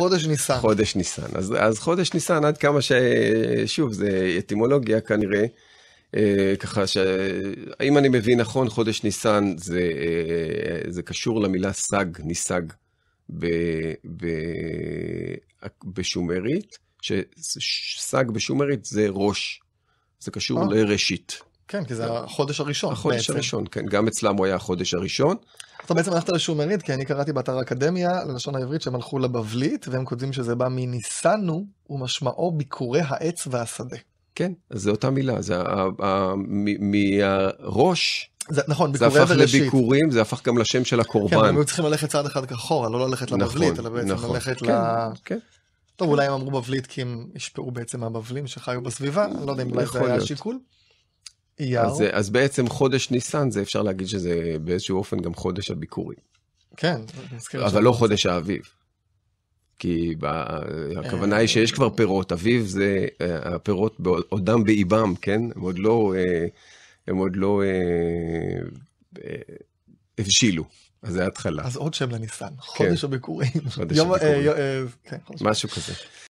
חודש ניסן. חודש ניסן. אז, אז חודש ניסן, עד כמה ש... שוב, זה אטימולוגיה כנראה. אה, ככה ש... אם אני מבין נכון, חודש ניסן זה, אה, זה קשור למילה סג, ניסג, ב, ב, בשומרית, שסג בשומרית זה ראש, זה קשור אה? לראשית. כן, כי זה אה. החודש הראשון. החודש בעצם. הראשון, כן, גם אצלם הוא היה החודש הראשון. אתה בעצם הלכת לשומרית, כי אני קראתי באתר האקדמיה ללשון העברית שהם הלכו לבבלית, והם כותבים שזה בא מניסנו, ומשמעו ביקורי העץ והשדה. כן, זו אותה מילה, זה מהראש. זה, נכון, ביקורי בראשית. זה הפך וראשית. לביקורים, זה הפך גם לשם של הקורבן. כן, הם היו צריכים ללכת צעד אחד כחורה, לא ללכת נכון, לבבלית, אלא בעצם נכון, ללכת כן, ל... כן. טוב, כן. אולי הם אמרו בבלית כי הם השפעו בעצם מהבבלים שחיו בסביבה, אני לא יודע אם אולי זה היה השיקול. אייר. אז, אז בעצם חודש ניסן זה אפשר להגיד שזה באיזשהו אופן גם חודש הביקורים. כן. אבל לא חודש זה. האביב. כי בה, הכוונה היא אה. שיש כבר פירות, אביב זה אה, הפירות עודם באיבם, כן? הם עוד לא, אה, הם עוד לא הבשילו. אז זה ההתחלה. אז עוד שם לניסן, כן. חודש הביקורים. חודש הביקורים. כן, משהו כזה.